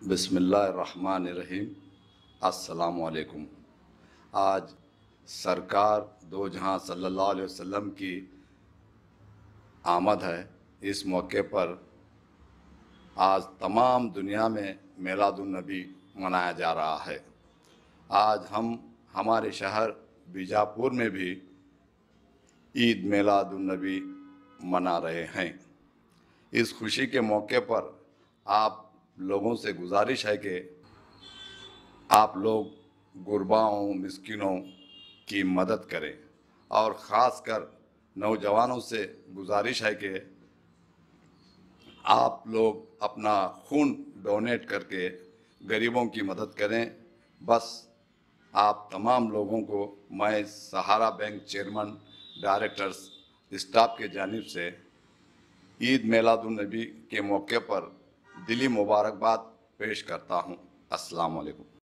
बसमीम अलकुम आज सरकार दो जहाँ सल्ला वम की आमद है इस मौके पर आज तमाम दुनिया में मेलादुलनबी मनाया जा रहा है आज हम हमारे शहर बीजापुर में भी ईद मेलादुलनबी मना रहे हैं इस खुशी के मौके पर आप लोगों से गुजारिश है कि आप लोग गुरबाओं मिसकिनों की मदद करें और ख़ास कर नौजवानों से गुजारिश है कि आप लोग अपना खून डोनेट करके गरीबों की मदद करें बस आप तमाम लोगों को मैं Sahara bank chairman directors staff के जानब से ईद मेलादुलनबी के मौके पर दिली मुबारकबाद पेश करता हूँ अस्सलाम वालेकुम